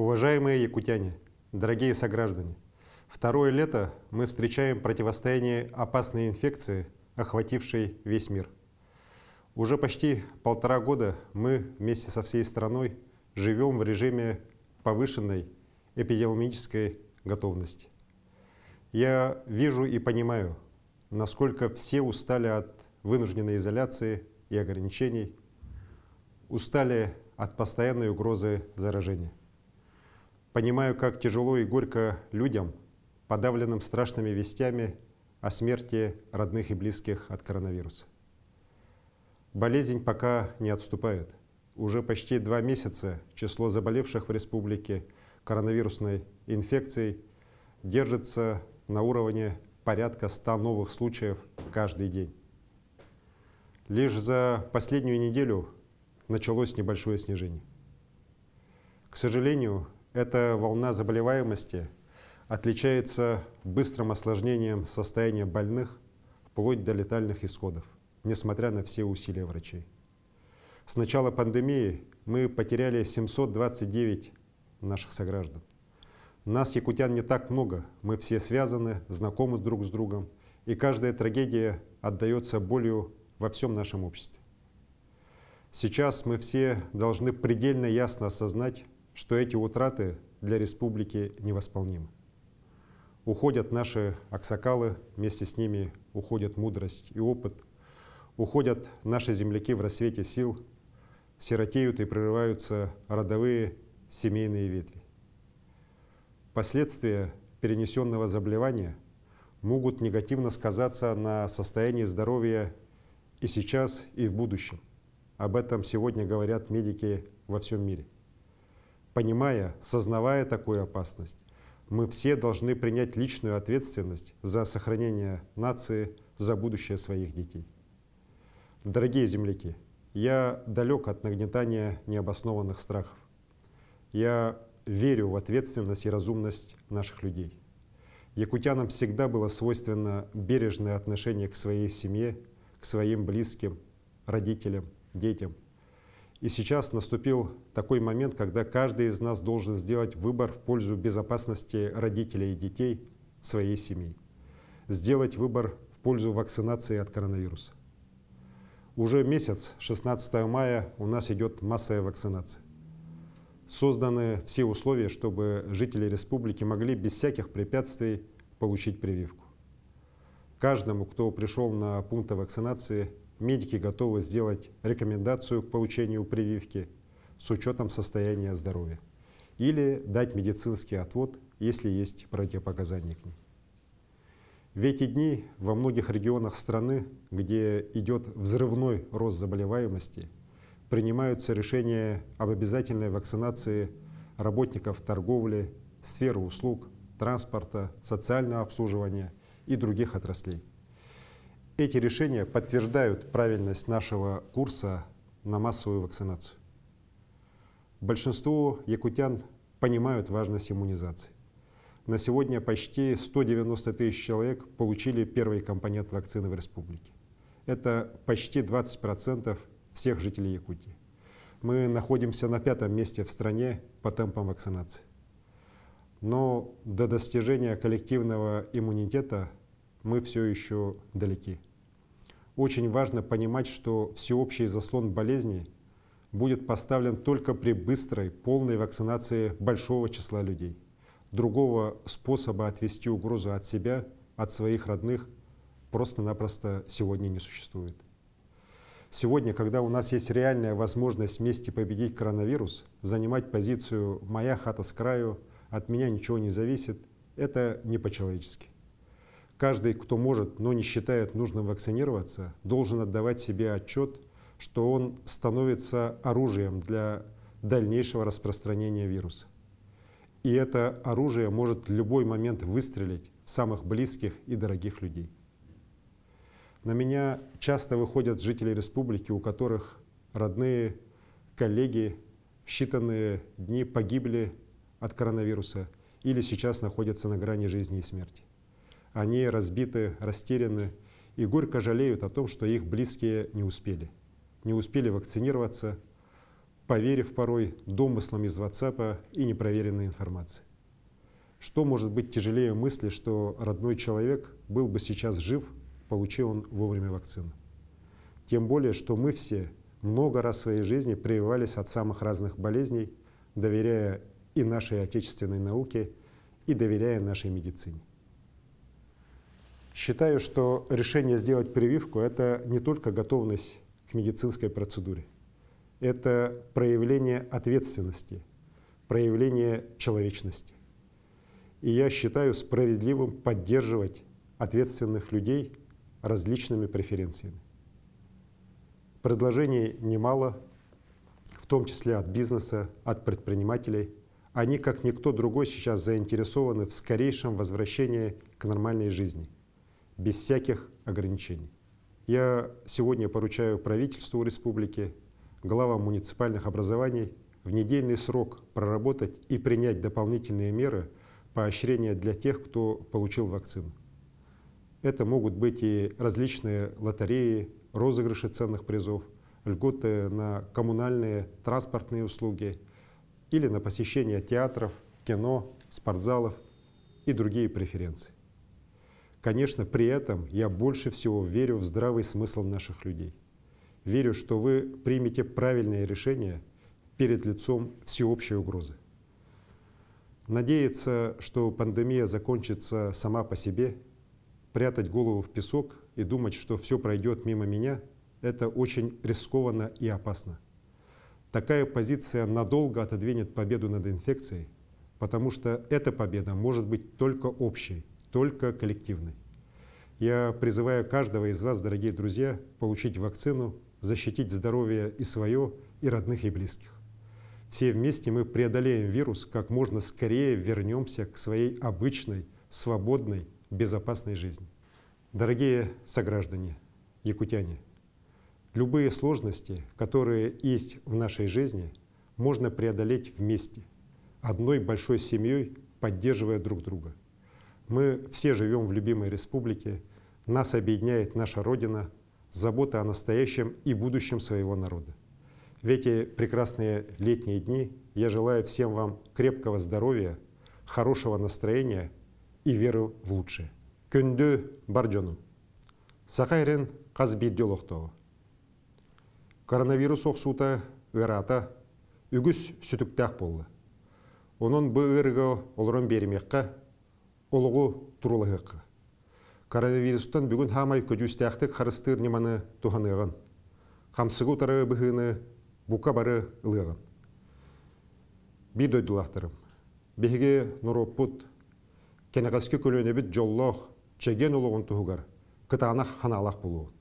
Уважаемые якутяне, дорогие сограждане, второе лето мы встречаем противостояние опасной инфекции, охватившей весь мир. Уже почти полтора года мы вместе со всей страной живем в режиме повышенной эпидемиологической готовности. Я вижу и понимаю, насколько все устали от вынужденной изоляции и ограничений, устали от постоянной угрозы заражения. Понимаю, как тяжело и горько людям, подавленным страшными вестями о смерти родных и близких от коронавируса. Болезнь пока не отступает. Уже почти два месяца число заболевших в республике коронавирусной инфекцией держится на уровне порядка 100 новых случаев каждый день. Лишь за последнюю неделю началось небольшое снижение. К сожалению, эта волна заболеваемости отличается быстрым осложнением состояния больных вплоть до летальных исходов, несмотря на все усилия врачей. С начала пандемии мы потеряли 729 наших сограждан. Нас, якутян, не так много, мы все связаны, знакомы друг с другом, и каждая трагедия отдается болью во всем нашем обществе. Сейчас мы все должны предельно ясно осознать, что эти утраты для республики невосполнимы. Уходят наши аксакалы, вместе с ними уходит мудрость и опыт, уходят наши земляки в рассвете сил, сиротеют и прерываются родовые семейные ветви. Последствия перенесенного заболевания могут негативно сказаться на состоянии здоровья и сейчас, и в будущем. Об этом сегодня говорят медики во всем мире. Понимая, сознавая такую опасность, мы все должны принять личную ответственность за сохранение нации, за будущее своих детей. Дорогие земляки, я далек от нагнетания необоснованных страхов. Я верю в ответственность и разумность наших людей. Якутянам всегда было свойственно бережное отношение к своей семье, к своим близким, родителям, детям. И сейчас наступил такой момент, когда каждый из нас должен сделать выбор в пользу безопасности родителей и детей своей семьи. Сделать выбор в пользу вакцинации от коронавируса. Уже месяц, 16 мая, у нас идет массовая вакцинация. Созданы все условия, чтобы жители республики могли без всяких препятствий получить прививку. Каждому, кто пришел на пункты вакцинации, медики готовы сделать рекомендацию к получению прививки с учетом состояния здоровья или дать медицинский отвод, если есть противопоказания к ней. В эти дни во многих регионах страны, где идет взрывной рост заболеваемости, принимаются решения об обязательной вакцинации работников торговли, сферы услуг, транспорта, социального обслуживания и других отраслей. Эти решения подтверждают правильность нашего курса на массовую вакцинацию. Большинство якутян понимают важность иммунизации. На сегодня почти 190 тысяч человек получили первый компонент вакцины в республике. Это почти 20% всех жителей Якутии. Мы находимся на пятом месте в стране по темпам вакцинации. Но до достижения коллективного иммунитета мы все еще далеки. Очень важно понимать, что всеобщий заслон болезни будет поставлен только при быстрой, полной вакцинации большого числа людей. Другого способа отвести угрозу от себя, от своих родных, просто-напросто сегодня не существует. Сегодня, когда у нас есть реальная возможность вместе победить коронавирус, занимать позицию «моя хата с краю», «от меня ничего не зависит», это не по-человечески. Каждый, кто может, но не считает нужным вакцинироваться, должен отдавать себе отчет, что он становится оружием для дальнейшего распространения вируса. И это оружие может в любой момент выстрелить в самых близких и дорогих людей. На меня часто выходят жители республики, у которых родные, коллеги в считанные дни погибли от коронавируса или сейчас находятся на грани жизни и смерти. Они разбиты, растеряны и горько жалеют о том, что их близкие не успели. Не успели вакцинироваться, поверив порой домыслам из WhatsApp и непроверенной информации. Что может быть тяжелее мысли, что родной человек был бы сейчас жив, получил он вовремя вакцину? Тем более, что мы все много раз в своей жизни прививались от самых разных болезней, доверяя и нашей отечественной науке, и доверяя нашей медицине. Считаю, что решение сделать прививку – это не только готовность к медицинской процедуре. Это проявление ответственности, проявление человечности. И я считаю справедливым поддерживать ответственных людей различными преференциями. Предложений немало, в том числе от бизнеса, от предпринимателей. Они, как никто другой, сейчас заинтересованы в скорейшем возвращении к нормальной жизни – без всяких ограничений. Я сегодня поручаю правительству республики, главам муниципальных образований в недельный срок проработать и принять дополнительные меры поощрения для тех, кто получил вакцину. Это могут быть и различные лотереи, розыгрыши ценных призов, льготы на коммунальные, транспортные услуги или на посещение театров, кино, спортзалов и другие преференции. Конечно, при этом я больше всего верю в здравый смысл наших людей. Верю, что вы примете правильное решение перед лицом всеобщей угрозы. Надеяться, что пандемия закончится сама по себе, прятать голову в песок и думать, что все пройдет мимо меня, это очень рискованно и опасно. Такая позиция надолго отодвинет победу над инфекцией, потому что эта победа может быть только общей, только коллективной. Я призываю каждого из вас, дорогие друзья, получить вакцину, защитить здоровье и свое, и родных, и близких. Все вместе мы преодолеем вирус, как можно скорее вернемся к своей обычной, свободной, безопасной жизни. Дорогие сограждане, якутяне, любые сложности, которые есть в нашей жизни, можно преодолеть вместе, одной большой семьей, поддерживая друг друга. Мы все живем в любимой республике, нас объединяет наша Родина, забота о настоящем и будущем своего народа. В эти прекрасные летние дни я желаю всем вам крепкого здоровья, хорошего настроения и веры в лучшее. Күнді Барджону, жоным. Сақайрен қазбетде Коронавирус оқсута ғырата Югус сүтіктақ болды. Оның бұғырғы олырын олығы тұрылығық. Коронавирустан бүгін хамай көдюстәқтік қарыстыр неманы тұханығын. Қамсығы тары бүгіні бұқа бары ұлығын. Бір Бегі Беге нұроппут, кенеғаскі көлөнебіт жоллоқ, чеген олығын тұғығар, қытанақ ханалақ болуын.